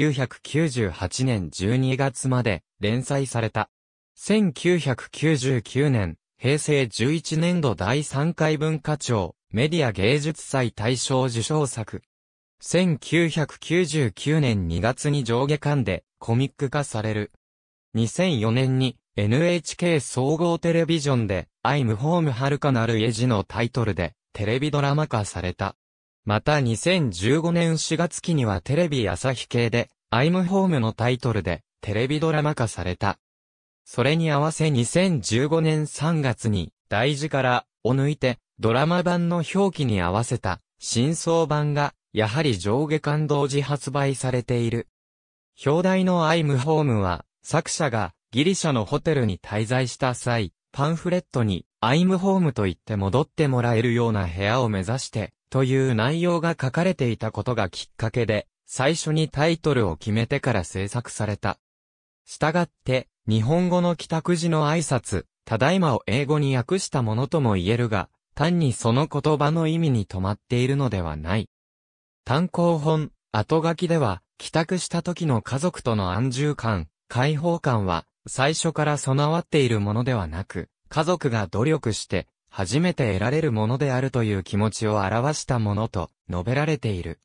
1998年12月まで連載された。1999年、平成11年度第3回文化庁メディア芸術祭大賞受賞作。1999年2月に上下巻でコミック化される。2004年に NHK 総合テレビジョンでアイムホーム遥かなる家路のタイトルでテレビドラマ化された。また2015年4月期にはテレビ朝日系で、アイムホームのタイトルで、テレビドラマ化された。それに合わせ2015年3月に、大事から、を抜いて、ドラマ版の表記に合わせた、真相版が、やはり上下感同時発売されている。表題のアイムホームは、作者がギリシャのホテルに滞在した際、パンフレットにアイムホームと言って戻ってもらえるような部屋を目指してという内容が書かれていたことがきっかけで、最初にタイトルを決めてから制作された。したがって、日本語の帰宅時の挨拶、ただいまを英語に訳したものとも言えるが、単にその言葉の意味に止まっているのではない。単行本、後書きでは、帰宅した時の家族との安住感、解放感は、最初から備わっているものではなく、家族が努力して、初めて得られるものであるという気持ちを表したものと述べられている。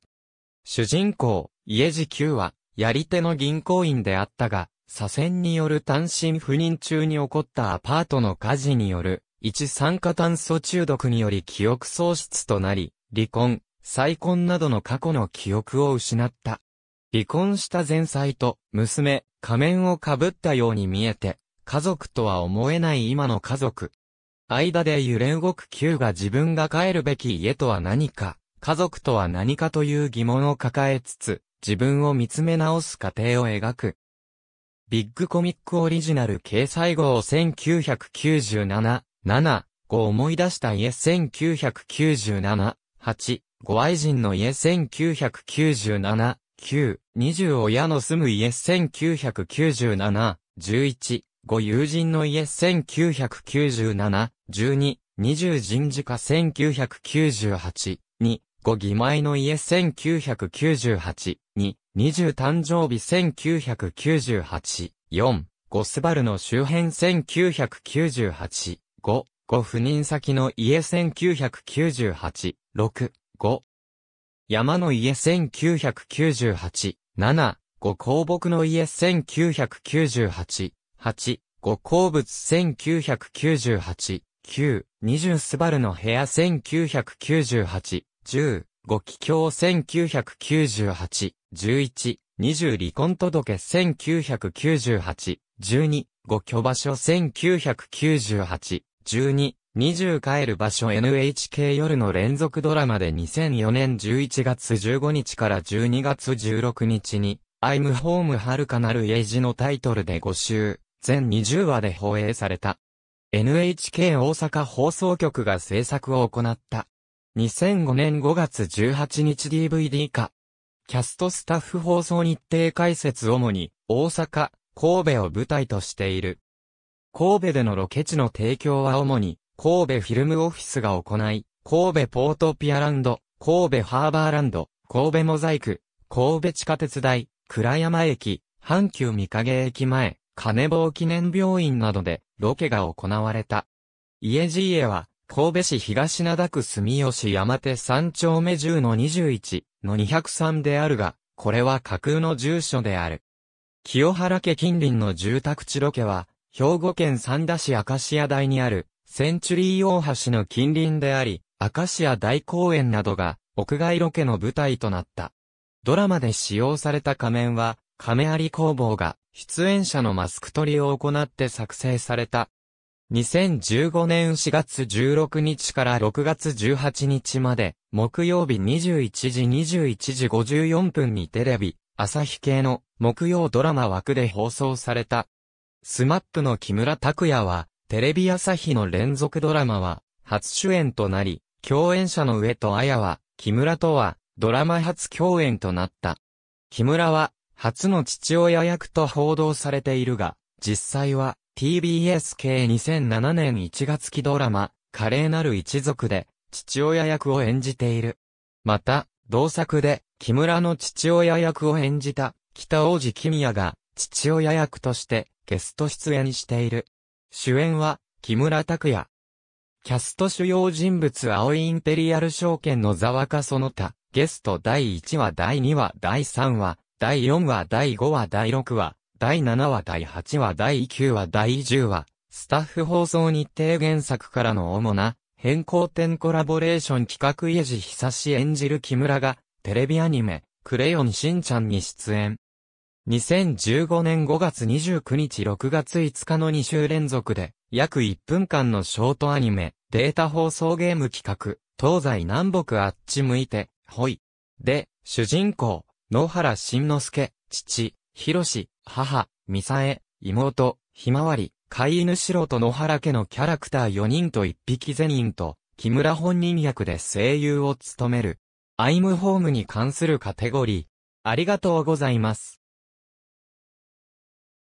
主人公、家路九は、やり手の銀行員であったが、左遷による単身赴任中に起こったアパートの火事による、一酸化炭素中毒により記憶喪失となり、離婚、再婚などの過去の記憶を失った。離婚した前妻と、娘、仮面をかぶったように見えて、家族とは思えない今の家族、間で揺れ動く Q が自分が帰るべき家とは何か、家族とは何かという疑問を抱えつつ、自分を見つめ直す過程を描く。ビッグコミックオリジナル掲載号1997、7、5思い出した家1997、8、ご愛人の家1997、9、20親の住む家1997、11、ご友人の家1997、12、20人事課1998、2、5義前の家1998、2、20誕生日1998、4、5すばるの周辺1998、5、5赴任先の家1998、6、5、山の家1998、7、5鉱木の家1998、8、5鉱物1998、9、20スバルの部屋1998、10、ご帰境1998、11、20離婚届1998、12、ご居場所1998、12、20帰る場所 NHK 夜の連続ドラマで2004年11月15日から12月16日に、アイムホーム遥かなるエイジのタイトルで5週、全20話で放映された。NHK 大阪放送局が制作を行った。2005年5月18日 DVD 化。キャストスタッフ放送日程解説主に、大阪、神戸を舞台としている。神戸でのロケ地の提供は主に、神戸フィルムオフィスが行い、神戸ポートピアランド、神戸ハーバーランド、神戸モザイク、神戸地下鉄台、倉山駅、阪急三影駅前、金棒記念病院などでロケが行われた。家路家は、神戸市東灘区住吉山手三丁目10の21の203であるが、これは架空の住所である。清原家近隣の住宅地ロケは、兵庫県三田市明石屋台にある、センチュリー大橋の近隣であり、明石屋大公園などが、屋外ロケの舞台となった。ドラマで使用された仮面は、亀有工房が、出演者のマスク取りを行って作成された。2015年4月16日から6月18日まで、木曜日21時21時54分にテレビ、朝日系の木曜ドラマ枠で放送された。スマップの木村拓也は、テレビ朝日の連続ドラマは、初主演となり、共演者の上戸彩は、木村とは、ドラマ初共演となった。木村は、初の父親役と報道されているが、実際は TBS 系2007年1月期ドラマ、華麗なる一族で父親役を演じている。また、同作で木村の父親役を演じた北王子君也が父親役としてゲスト出演している。主演は木村拓也。キャスト主要人物青いインペリアル証券の座若その他、ゲスト第1話第2話第3話、第4話第5話第6話、第7話第8話第9話第10話、スタッフ放送日程原作からの主な変更点コラボレーション企画家路久志演じる木村がテレビアニメクレヨンしんちゃんに出演。2015年5月29日6月5日の2週連続で約1分間のショートアニメデータ放送ゲーム企画東西南北あっち向いてほいで主人公野原慎之介、父、広志、母、三沢、妹、ひまわり、飼い犬素人野原家のキャラクター4人と1匹全員と、木村本人役で声優を務める。アイムホームに関するカテゴリー。ありがとうございます。